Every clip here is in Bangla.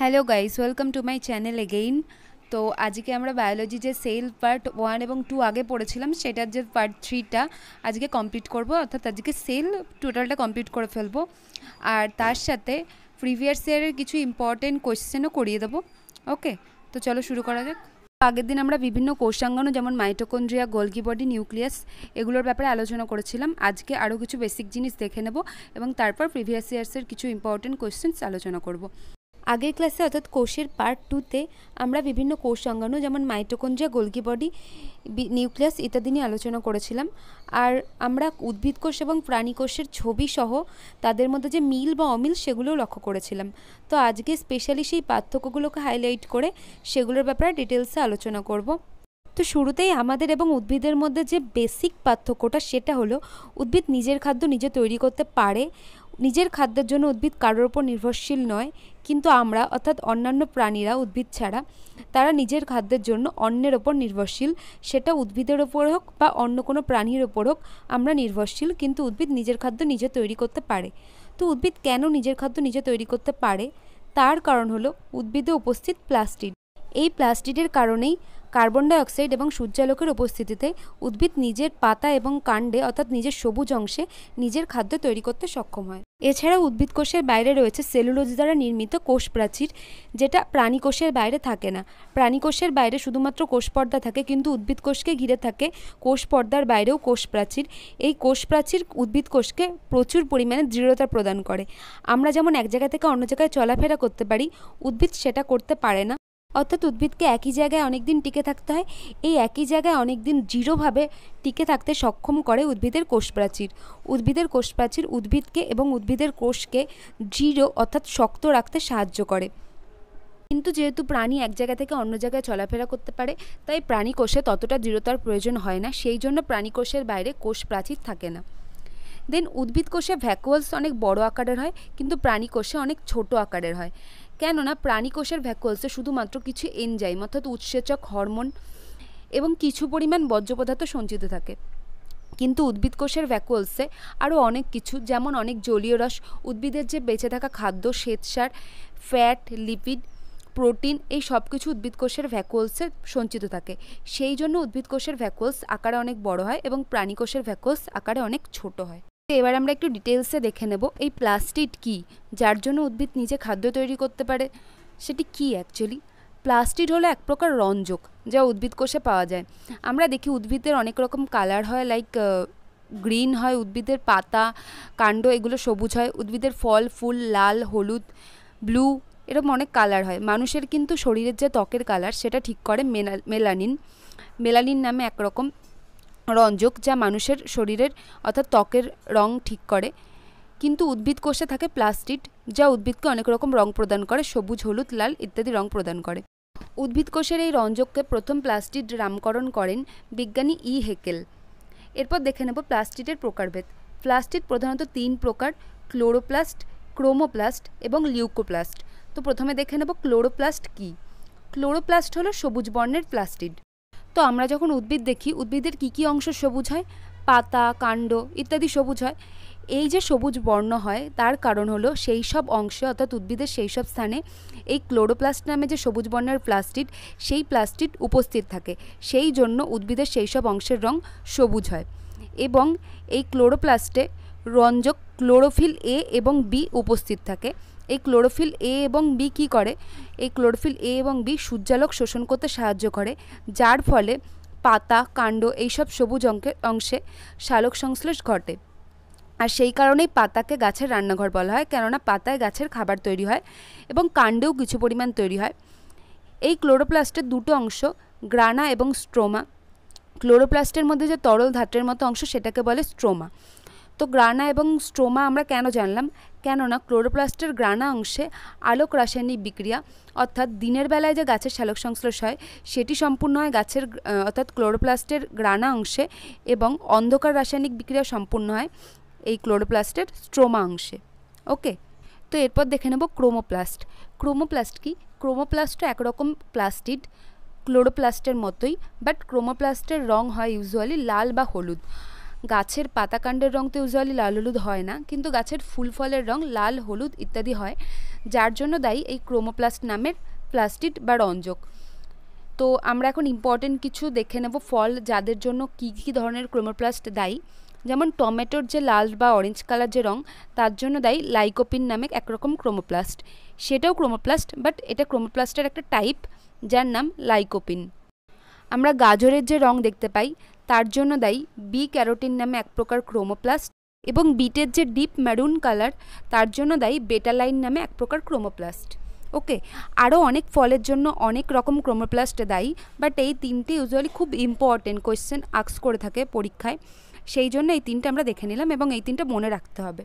Hello guys welcome to my channel again তো আজকে আমরা বায়োলজি যে সেল পার্ট ওয়ান এবং টু আগে পড়েছিলাম সেটার যে পার্ট থ্রিটা আজকে কমপ্লিট করব অর্থাৎ আজকে সেল টোটালটা কমপ্লিট করে ফেলবো আর তার সাথে প্রিভিয়াস ইয়ারের কিছু ইম্পর্টেন্ট কোয়েশ্চেনও করিয়ে দেবো ওকে তো চলো শুরু করা যাক আগের দিন আমরা বিভিন্ন কোষাঙ্গাণু যেমন মাইটোকন্ড্রিয়া গোলগি বডি নিউক্লিয়াস এগুলোর ব্যাপারে আলোচনা করেছিলাম আজকে আরও কিছু বেসিক জিনিস দেখে নেব এবং তারপর প্রিভিয়াস ইয়ার্সের কিছু ইম্পর্টেন্ট কোয়েশ্চেন্স আলোচনা করব আগের ক্লাসে অর্থাৎ কোষের পার্ট টুতে আমরা বিভিন্ন কোষ সংজ্ঞানো যেমন মাইটোকনজা গোলকি বডি নিউক্লিয়াস ইত্যাদি নিয়ে আলোচনা করেছিলাম আর আমরা উদ্ভিদ কোষ এবং প্রাণী কোষের ছবি সহ তাদের মধ্যে যে মিল বা অমিল সেগুলোও লক্ষ্য করেছিলাম তো আজকে স্পেশালি সেই পার্থক্যগুলোকে হাইলাইট করে সেগুলোর ব্যাপারে ডিটেলসে আলোচনা করব তো শুরুতেই আমাদের এবং উদ্ভিদের মধ্যে যে বেসিক পার্থক্যটা সেটা হলো উদ্ভিদ নিজের খাদ্য নিজে তৈরি করতে পারে নিজের খাদ্যের জন্য উদ্ভিদ কারোর ওপর নির্ভরশীল নয় কিন্তু আমরা অর্থাৎ অন্যান্য প্রাণীরা উদ্ভিদ ছাড়া তারা নিজের খাদ্যের জন্য অন্যের ওপর নির্ভরশীল সেটা উদ্ভিদের ওপর হোক বা অন্য কোনো প্রাণীর ওপর হোক আমরা নির্ভরশীল কিন্তু উদ্ভিদ নিজের খাদ্য নিজে তৈরি করতে পারে তো উদ্ভিদ কেন নিজের খাদ্য নিজে তৈরি করতে পারে তার কারণ হলো উদ্ভিদে উপস্থিত প্লাস্টিড এই প্লাস্টিডের কারণেই কার্বন ডাইঅক্সাইড এবং সূর্যালোকের উপস্থিতিতে উদ্ভিদ নিজের পাতা এবং কাণ্ডে অর্থাৎ নিজের সবুজ অংশে নিজের খাদ্য তৈরি করতে সক্ষম হয় এছাড়া উদ্ভিদ কোষের বাইরে রয়েছে সেলুলোজ দ্বারা নির্মিত কোষ প্রাচীর যেটা প্রাণী কোষের বাইরে থাকে না প্রাণী কোষের বাইরে শুধুমাত্র কোষ পর্দা থাকে কিন্তু উদ্ভিদ কোষকে ঘিরে থাকে কোষ পর্দার বাইরেও কোষ প্রাচীর এই কোষ প্রাচীর উদ্ভিদ কোষকে প্রচুর পরিমাণে দৃঢ়তা প্রদান করে আমরা যেমন এক জায়গা থেকে অন্য জায়গায় চলাফেরা করতে পারি উদ্ভিদ সেটা করতে পারে না অর্থাৎ উদ্ভিদকে একই জায়গায় অনেক দিন টিকে থাকতে হয় এই একই জায়গায় অনেক দিন দৃঢ়ভাবে টিকে থাকতে সক্ষম করে উদ্ভিদের কোষপ্রাচীর উদ্ভিদের কোষপ্রাচীর উদ্ভিদকে এবং উদ্ভিদের কোষকে দৃঢ় অর্থাৎ শক্ত রাখতে সাহায্য করে কিন্তু যেহেতু প্রাণী এক জায়গা থেকে অন্য জায়গায় চলাফেরা করতে পারে তাই প্রাণী কোষে ততটা দৃঢ়তার প্রয়োজন হয় না সেই জন্য প্রাণী কোষের বাইরে কোষ প্রাচীর থাকে না দেন উদ্ভিদ কোষে ভ্যাকুয়ালস অনেক বড় আকারের হয় কিন্তু প্রাণী কোষে অনেক ছোট আকারের হয় কেননা প্রাণীকোষের ভ্যাকুয়ালসে শুধুমাত্র কিছু এনজাইম অর্থাৎ উৎসেচক হরমোন এবং কিছু পরিমাণ বর্জ্য পদার্থ সঞ্চিত থাকে কিন্তু উদ্ভিদ কোষের ভ্যাকুয়ালসে আরও অনেক কিছু যেমন অনেক জলীয় রস উদ্ভিদের যে বেঁচে থাকা খাদ্য শ্বেতসার ফ্যাট লিপিড প্রোটিন এই সব কিছু উদ্ভিদ কোষের ভ্যাকুয়ালসে সঞ্চিত থাকে সেই জন্য উদ্ভিদ কোষের ভ্যাকুয়ালস আকারে অনেক বড় হয় এবং প্রাণী কোষের ভ্যাকুয়ালস আকারে অনেক ছোট হয় এবার আমরা একটু ডিটেলসে দেখে নেব এই প্লাস্টিড কি যার জন্য উদ্ভিদ নিজে খাদ্য তৈরি করতে পারে সেটি কি অ্যাকচুয়ালি প্লাস্টিড হলো এক প্রকার রঞ্জক যা উদ্ভিদ কোষে পাওয়া যায় আমরা দেখি উদ্ভিদের অনেক রকম কালার হয় লাইক গ্রিন হয় উদ্ভিদের পাতা কাণ্ড এগুলো সবুজ হয় উদ্ভিদের ফল ফুল লাল হলুদ ব্লু এরকম অনেক কালার হয় মানুষের কিন্তু শরীরের যে ত্বকের কালার সেটা ঠিক করে মেলানিন মেলানিন নামে একরকম রঞ্জক যা মানুষের শরীরের অর্থাৎ ত্বকের রং ঠিক করে কিন্তু উদ্ভিদ কোষে থাকে প্লাস্টিড যা উদ্ভিদকে অনেক রকম রং প্রদান করে সবুজ হলুদ লাল ইত্যাদি রং প্রদান করে উদ্ভিদ কোষের এই রঞ্জককে প্রথম প্লাস্টিড নামকরণ করেন বিজ্ঞানী ই হেকেল এরপর দেখে নেব প্লাস্টিডের প্রকারভেদ প্লাস্টিড প্রধানত তিন প্রকার ক্লোরোপ্লাস্ট ক্রোমোপ্লাস্ট এবং লিউকোপ্লাস্ট তো প্রথমে দেখে নেব ক্লোরোপ্লাস্ট কী ক্লোরোপ্লাস্ট হলো সবুজ বর্ণের প্লাস্টিড তো আমরা যখন উদ্ভিদ দেখি উদ্ভিদের কী কী অংশ সবুজ হয় পাতা কাণ্ড ইত্যাদি সবুজ হয় এই যে সবুজ বর্ণ হয় তার কারণ হলো সেই সব অংশে অর্থাৎ উদ্ভিদের সেই সব স্থানে এই ক্লোরোপ্লাস্ট নামে যে সবুজ বর্ণের প্লাস্টিড সেই প্লাস্টিড উপস্থিত থাকে সেই জন্য উদ্ভিদের সেই সব অংশের রং সবুজ হয় এবং এই ক্লোরোপ্লাস্টে রঞ্জক ক্লোরোফিল এ এবং বি উপস্থিত থাকে এই ক্লোরোফিল এ এবং বি কি করে এই ক্লোরোফিল এ এবং বি সূর্যালোক শোষণ করতে সাহায্য করে যার ফলে পাতা কাণ্ড এইসব সবুজ অংশে শালক সংশ্লেষ ঘটে আর সেই কারণেই পাতাকে গাছের রান্নাঘর বলা হয় কেননা পাতায় গাছের খাবার তৈরি হয় এবং কাণ্ডেও কিছু পরিমাণ তৈরি হয় এই ক্লোরোপ্লাস্টের দুটো অংশ গ্রানা এবং স্ট্রোমা ক্লোরোপ্লাস্টের মধ্যে যে তরল ধাত্রের মতো অংশ সেটাকে বলে স্ট্রোমা তো গ্রানা এবং স্ট্রোমা আমরা কেন জানলাম কেননা ক্লোরোপ্লাস্টের গ্রানা অংশে আলোক রাসায়নিক বিক্রিয়া অর্থাৎ দিনের বেলায় যে গাছের শ্যালক সংশ্লেষ হয় সেটি সম্পূর্ণ হয় গাছের অর্থাৎ ক্লোরোপ্লাস্টের গ্রানা অংশে এবং অন্ধকার রাসায়নিক বিক্রিয়া সম্পূর্ণ হয় এই ক্লোরোপ্লাস্টের স্ট্রোমা অংশে ওকে তো এরপর দেখে নেব ক্রোমোপ্লাস্ট ক্রোমোপ্লাস্ট কি ক্রোমোপ্লাস্টও একরকম প্লাস্টিড ক্লোরোপ্লাস্টের মতোই বাট ক্রোমোপ্লাস্টের রং হয় ইউজুয়ালি লাল বা হলুদ গাছের পাতাকাণ্ডের রং তো ইউজুয়ালি লাল হলুদ হয় না কিন্তু গাছের ফুল ফলের রং লাল হলুদ ইত্যাদি হয় যার জন্য দায়ী এই ক্রোমোপ্লাস্ট নামের প্লাস্টিড বা রঞ্জক তো আমরা এখন ইম্পর্টেন্ট কিছু দেখে নেব ফল যাদের জন্য কি কি ধরনের ক্রোমোপ্লাস্ট দায়ী যেমন টমেটোর যে লাল বা অরেঞ্জ কালার যে রং তার জন্য দায়ী লাইকোপিন নামে একরকম ক্রোমোপ্লাস্ট সেটাও ক্রোমোপ্লাস্ট বাট এটা ক্রোমোপ্লাস্টের একটা টাইপ যার নাম লাইকোপিন আমরা গাজরের যে রং দেখতে পাই তার জন্য দায়ী বি ক্যারোটিন নামে এক প্রকার ক্রোমোপ্লাস্ট এবং বিটের যে ডিপ ম্যারুন কালার তার জন্য দায়ী বেটালাইন নামে এক প্রকার ক্রোমোপ্লাস্ট ওকে আরও অনেক ফলের জন্য অনেক রকম ক্রোমোপ্লাস্ট দায়ী বাট এই তিনটি ইউজুয়ালি খুব ইম্পর্টেন্ট কোয়েশ্চেন আক্স করে থাকে পরীক্ষায় সেই জন্য এই তিনটে আমরা দেখে নিলাম এবং এই তিনটে মনে রাখতে হবে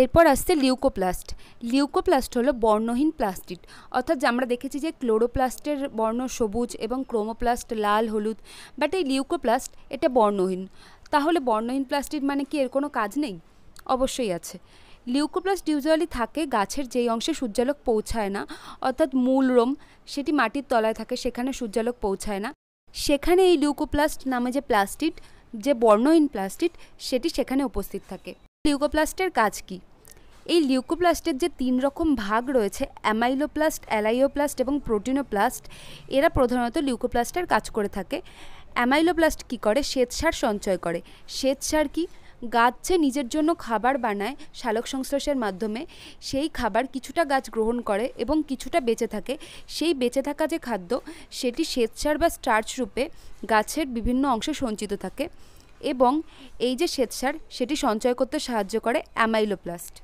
এরপর আসছে লিউকোপ্লাস্ট লিউকোপ্লাস্ট হলো বর্ণহীন প্লাস্টিড অর্থাৎ আমরা দেখেছি যে ক্লোরোপ্লাস্টের বর্ণ সবুজ এবং ক্রোমোপ্লাস্ট লাল হলুদ বাট এই লিউকোপ্লাস্ট এটা বর্ণহীন তাহলে বর্ণহীন প্লাস্টিড মানে কি এর কোনো কাজ নেই অবশ্যই আছে লিউকোপ্লাস্ট ইউজুয়ালি থাকে গাছের যেই অংশে সূর্যালোক পৌঁছায় না অর্থাৎ মূল রোম সেটি মাটির তলায় থাকে সেখানে সূর্যালোক পৌঁছায় না সেখানে এই লিউকোপ্লাস্ট নামে যে প্লাস্টিড যে বর্ণহীন প্লাস্টিড সেটি সেখানে উপস্থিত থাকে লিউকোপ্লাস্টের কাজ কী এই লিউকোপ্লাস্টের যে তিন রকম ভাগ রয়েছে অ্যামাইলোপ্লাস্ট অ্যালাইওপ্লাস্ট এবং প্রোটিনোপ্লাস্ট এরা প্রধানত লিউকোপ্লাস্টের কাজ করে থাকে অ্যামাইলোপ্লাস্ট কী করে শ্বেতসার সঞ্চয় করে শ্বেতসার কি গাছে নিজের জন্য খাবার বানায় শালক সংশ্লেষের মাধ্যমে সেই খাবার কিছুটা গাছ গ্রহণ করে এবং কিছুটা বেঁচে থাকে সেই বেঁচে থাকা যে খাদ্য সেটি শ্বেতসার বা স্টার্চ রূপে গাছের বিভিন্ন অংশে সঞ্চিত থাকে এবং এই যে শ্বেতসার সেটি সঞ্চয় করতে সাহায্য করে অ্যামাইলোপ্লাস্ট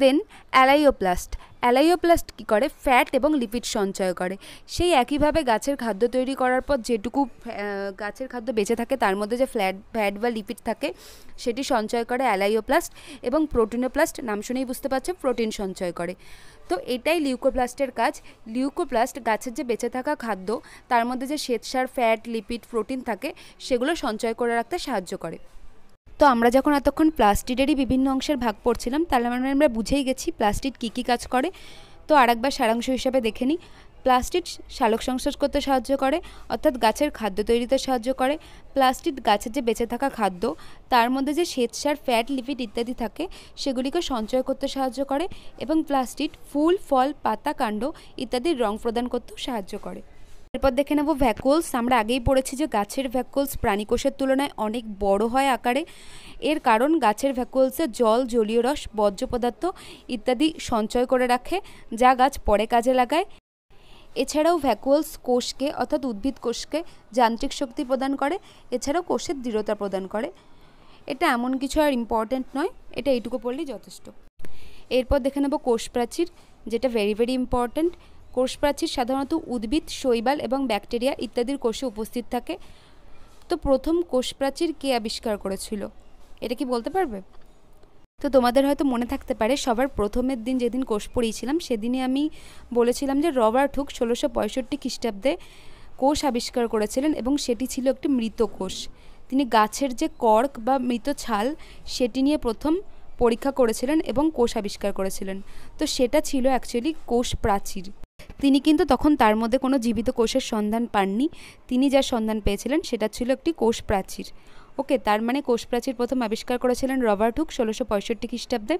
দেন অ্যালাইওপ্লাস্ট অ্যালাইওপ্লাস্ট কী করে ফ্যাট এবং লিপিড সঞ্চয় করে সেই একইভাবে গাছের খাদ্য তৈরি করার পর যেটুকু গাছের খাদ্য বেঁচে থাকে তার মধ্যে যে ফ্ল্যাট ফ্যাট বা লিপিড থাকে সেটি সঞ্চয় করে অ্যালাইওপ্লাস্ট এবং প্রোটিনোপ্লাস্ট নাম শুনেই বুঝতে পারছে প্রোটিন সঞ্চয় করে তো এটাই লিউকোপ্লাস্টের কাজ লিউকোপ্লাস্ট গাছের যে বেঁচে থাকা খাদ্য তার মধ্যে যে শ্বেতসার ফ্যাট লিপিড প্রোটিন থাকে সেগুলো সঞ্চয় করে রাখতে সাহায্য করে তো আমরা যখন এতক্ষণ প্লাস্টিডেরই বিভিন্ন অংশের ভাগ পড়ছিলাম তাহলে মানে আমরা বুঝেই গেছি প্লাস্টিড কী কী কাজ করে তো আরেকবার সারাংশ হিসাবে দেখে নিই প্লাস্টিড শালক সংসার করতে সাহায্য করে অর্থাৎ গাছের খাদ্য তৈরিতে সাহায্য করে প্লাস্টিড গাছের যে বেঁচে থাকা খাদ্য তার মধ্যে যে শ্বেতসার ফ্যাট লিপিড ইত্যাদি থাকে সেগুলিকে সঞ্চয় করতে সাহায্য করে এবং প্লাস্টিড ফুল ফল পাতা কাণ্ড ইত্যাদির রং প্রদান করতেও সাহায্য করে এরপর দেখে নেব ভ্যাকুলস আমরা আগেই পড়েছি যে গাছের ভ্যাকুলস প্রাণীকোষের তুলনায় অনেক বড় হয় আকারে এর কারণ গাছের ভ্যাকুলসে জল জলীয় রস বর্জ্য পদার্থ ইত্যাদি সঞ্চয় করে রাখে যা গাছ পরে কাজে লাগায় এছাড়াও ভ্যাকুয়ালস কোষকে অর্থাৎ উদ্ভিদ কোষকে যান্ত্রিক শক্তি প্রদান করে এছাড়াও কোষের দৃঢ়তা প্রদান করে এটা এমন কিছু আর ইম্পর্ট্যান্ট নয় এটা এইটুকু পড়লেই যথেষ্ট এরপর দেখে নেব কোষ প্রাচীর যেটা ভেরি ভেরি ইম্পর্ট্যান্ট কোষ প্রাচীর সাধারণত উদ্ভিদ শৈবাল এবং ব্যাকটেরিয়া ইত্যাদির কোষে উপস্থিত থাকে তো প্রথম কোষ প্রাচীর কে আবিষ্কার করেছিল এটা কি বলতে পারবে তো তোমাদের হয়তো মনে থাকতে পারে সবার প্রথমের দিন যেদিন কোষ পড়িয়েছিলাম সেদিনে আমি বলেছিলাম যে রবার্ট হুক ষোলোশো পঁয়ষট্টি খ্রিস্টাব্দে কোষ আবিষ্কার করেছিলেন এবং সেটি ছিল একটি মৃত কোষ তিনি গাছের যে কর্ক বা মৃত ছাল সেটি নিয়ে প্রথম পরীক্ষা করেছিলেন এবং কোষ আবিষ্কার করেছিলেন তো সেটা ছিল অ্যাকচুয়ালি কোষ প্রাচীর তিনি কিন্তু তখন তার মধ্যে কোনো জীবিত কোষের সন্ধান পাননি তিনি যার সন্ধান পেয়েছিলেন সেটা ছিল একটি কোষ প্রাচীর ওকে তার মানে কোষ প্রাচীর প্রথম আবিষ্কার করেছিলেন রবার্ট হুক ষোলোশো পঁয়ষট্টি খ্রিস্টাব্দে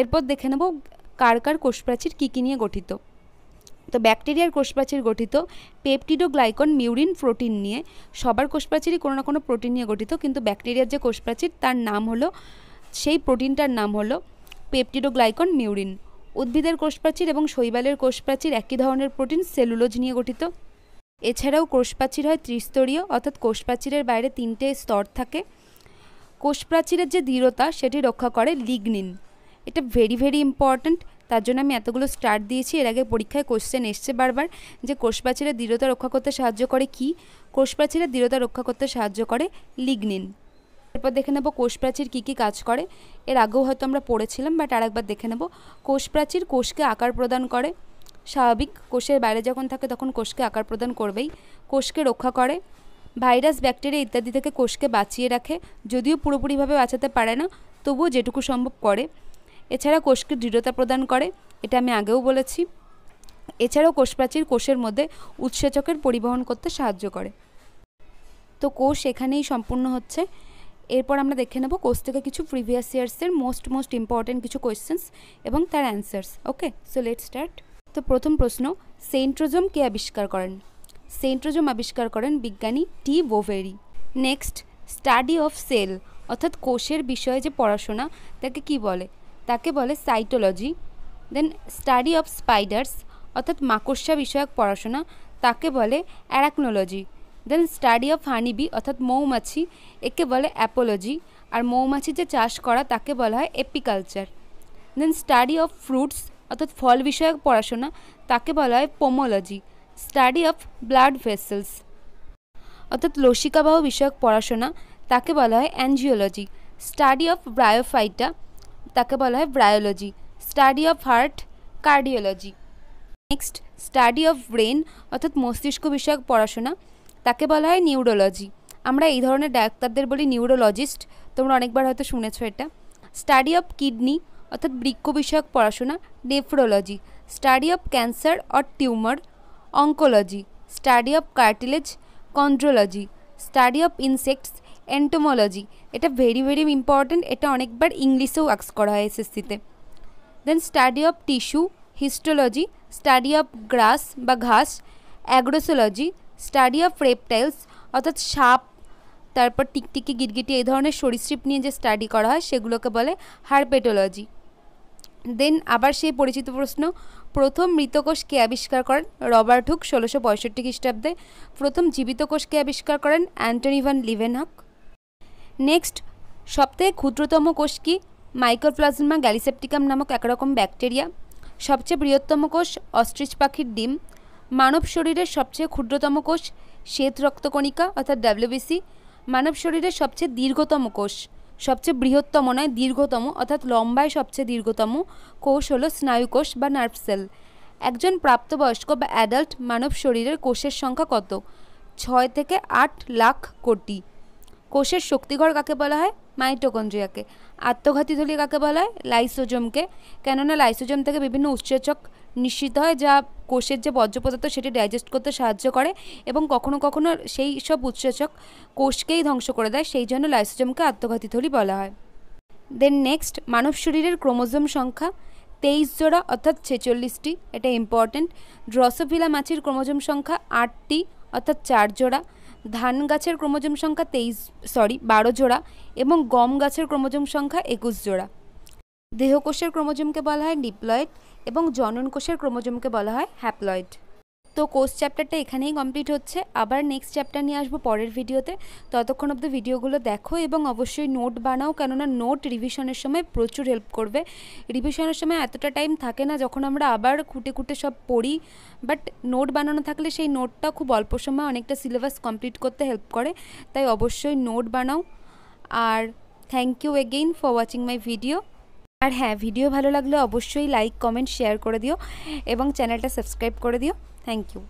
এরপর দেখে নেব কার কার কোষ প্রাচীর কী কী নিয়ে গঠিত তো ব্যাকটেরিয়ার প্রাচীর গঠিত গ্লাইকন মিউরিন প্রোটিন নিয়ে সবার প্রাচীরই কোনো না কোনো প্রোটিন নিয়ে গঠিত কিন্তু ব্যাকটেরিয়ার যে প্রাচীর তার নাম হলো সেই প্রোটিনটার নাম হলো গ্লাইকন মিউরিন উদ্ভিদের কোষপ্রাচীর এবং শৈবালের কোষপ্রাচীর একই ধরনের প্রোটিন সেলুলোজ নিয়ে গঠিত এছাড়াও কোষপ্রাচীর হয় ত্রিস্তরীয় অর্থাৎ কোষপ্রাচীরের বাইরে তিনটে স্তর থাকে কোষপ্রাচীরের যে দৃঢ়তা সেটি রক্ষা করে লিগনিন এটা ভেরি ভেরি ইম্পর্ট্যান্ট তার জন্য আমি এতগুলো স্টার্ট দিয়েছি এর আগে পরীক্ষায় কোশ্চেন এসছে বারবার যে কোষপ্রাচীরের দৃঢ়তা রক্ষা করতে সাহায্য করে কি কোষপ্রাচীরের দৃঢ়তা রক্ষা করতে সাহায্য করে লিগনিন এরপর দেখে নেব কোষপ্রাচীর কী কী কাজ করে এর আগেও হয়তো আমরা পড়েছিলাম বাট আরেকবার দেখে নেব কোষপ্রাচীর কোষকে আকার প্রদান করে স্বাভাবিক কোষের বাইরে যখন থাকে তখন কোষকে আকার প্রদান করবেই কোষকে রক্ষা করে ভাইরাস ব্যাকটেরিয়া ইত্যাদি থেকে কোষকে বাঁচিয়ে রাখে যদিও পুরোপুরিভাবে বাঁচাতে পারে না তবুও যেটুকু সম্ভব করে এছাড়া কোষকে দৃঢ়তা প্রদান করে এটা আমি আগেও বলেছি এছাড়াও কোষপ্রাচীর কোষের মধ্যে উৎসেচকের পরিবহন করতে সাহায্য করে তো কোষ এখানেই সম্পূর্ণ হচ্ছে এরপর আমরা দেখে নেব কোর্স থেকে কিছু প্রিভিয়াস ইয়ার্সের মোস্ট মোস্ট ইম্পর্ট্যান্ট কিছু কোয়েশ্চেন্স এবং তার answers okay so let start তো প্রথম প্রশ্ন সেন্ট্রোজম কে আবিষ্কার করেন সেন্ট্রোজম আবিষ্কার করেন বিজ্ঞানী T Boveri next study of cell অর্থাৎ কোষের বিষয়ে যে পড়াশোনা তাকে কি বলে তাকে বলে cytology then study of spiders অর্থাৎ মাকড়সা বিষয়ক পড়াশোনা তাকে বলে arachnology then study of honeybee অর্থাৎ মৌমাছি একে বলে অ্যাপোলজি আর মৌমাছি যে চাষ করা তাকে বলা হয় apiculture then study of fruits অর্থাৎ ফল বিষয়ক পড়াশোনা তাকে বলা হয় pomology study of blood vessels অর্থাৎ লসিকাবাহ বিষয়ক পড়াশোনা তাকে বলা হয় অ্যাঞ্জিওলজি স্টাডি অফ ব্রায়োফাইটা তাকে বলা হয় bryology study of heart cardiology next study of brain অর্থাৎ মস্তিষ্ক বিষয়ক পড়াশোনা তাকে বলা হয় নিউরোলজি আমরা এই ধরনের ডাক্তারদের বলি নিউরোলজিস্ট তোমরা অনেকবার হয়তো শুনেছ এটা স্টাডি অফ কিডনি অর্থাৎ বৃক্ষ বিষয়ক পড়াশোনা nephrology study of cancer or tumour oncology study of cartilage chondrology study of insects entomology এটা ভেরি ভেরি ইম্পর্ট্যান্ট এটা অনেকবার ইংলিশেও আক্স করা হয় এসএসসিতে then study of tissue histology study of grass বা ঘাস অ্যাগ্রোসোলজি স্টাডি অফ রেপটাইলস অর্থাৎ সাপ তারপর টিকটিকি গিটগিটি এই ধরনের সরীসৃপ নিয়ে যে স্টাডি করা হয় সেগুলোকে বলে হারপেটোলজি দেন আবার সেই পরিচিত প্রশ্ন প্রথম মৃতকোষ কে আবিষ্কার করেন রবার্ট হুক ষোলোশো পঁয়ষট্টি খ্রিস্টাব্দে প্রথম জীবিত কোষকে আবিষ্কার করেন অ্যান্টনি ভান হক নেক্সট সবথেকে ক্ষুদ্রতম কোষ কি মাইক্রোপ্লাজমা গ্যালিসেপটিকাম নামক একরকম ব্যাকটেরিয়া সবচেয়ে বৃহত্তম কোষ অস্ট্রিচ পাখির ডিম মানব শরীরের সবচেয়ে ক্ষুদ্রতম কোষ শ্বেত রক্তকণিকা অর্থাৎ ডাব্লিউবিসি মানব শরীরের সবচেয়ে দীর্ঘতম কোষ সবচেয়ে বৃহত্তম নয় দীর্ঘতম অর্থাৎ লম্বায় সবচেয়ে দীর্ঘতম কোষ হলো স্নায়ুকোষ বা নার্ভ সেল একজন প্রাপ্তবয়স্ক বা অ্যাডাল্ট মানব শরীরের কোষের সংখ্যা কত ছয় থেকে আট লাখ কোটি কোষের শক্তিঘর কাকে বলা হয় মাইটোকন্ড্রিয়াকে আত্মঘাতী থলি কাকে বলা হয় লাইসোজোমকে কেননা লাইসোজোম থেকে বিভিন্ন উৎসেচক নিশ্চিত হয় যা কোষের যে বর্জ্য পদার্থ সেটি ডাইজেস্ট করতে সাহায্য করে এবং কখনো কখনো সেই সব উৎসেচক কোষকেই ধ্বংস করে দেয় সেই জন্য লাইসোজোমকে আত্মঘাতী থলি বলা হয় দেন নেক্সট মানব শরীরের ক্রোমোজোম সংখ্যা তেইশ জোড়া অর্থাৎ ছেচল্লিশটি এটা ইম্পর্ট্যান্ট ড্রসোফিলা মাছির ক্রোমোজোম সংখ্যা আটটি অর্থাৎ চার জোড়া ধান গাছের ক্রোমোজোম সংখ্যা তেইশ সরি বারো জোড়া এবং গম গাছের ক্রোমোজোম সংখ্যা একুশ জোড়া দেহকোষের ক্রোমোজোমকে বলা হয় ডিপ্লয়েড এবং জনন কোষের ক্রোমোজোমকে বলা হয় হ্যাপ্লয়েড তো কোর্স চ্যাপ্টারটা এখানেই কমপ্লিট হচ্ছে আবার নেক্সট চ্যাপ্টার নিয়ে আসবো পরের ভিডিওতে ততক্ষণ অব্দি ভিডিওগুলো দেখো এবং অবশ্যই নোট বানাও কেননা নোট রিভিশনের সময় প্রচুর হেল্প করবে রিভিশনের সময় এতটা টাইম থাকে না যখন আমরা আবার খুঁটে খুঁটে সব পড়ি বাট নোট বানানো থাকলে সেই নোটটা খুব অল্প সময় অনেকটা সিলেবাস কমপ্লিট করতে হেল্প করে তাই অবশ্যই নোট বানাও আর thank you again for watching my video আর হ্যাঁ ভিডিও ভালো লাগলে অবশ্যই লাইক কমেন্ট শেয়ার করে দিও এবং চ্যানেলটা সাবস্ক্রাইব করে দিও Thank you.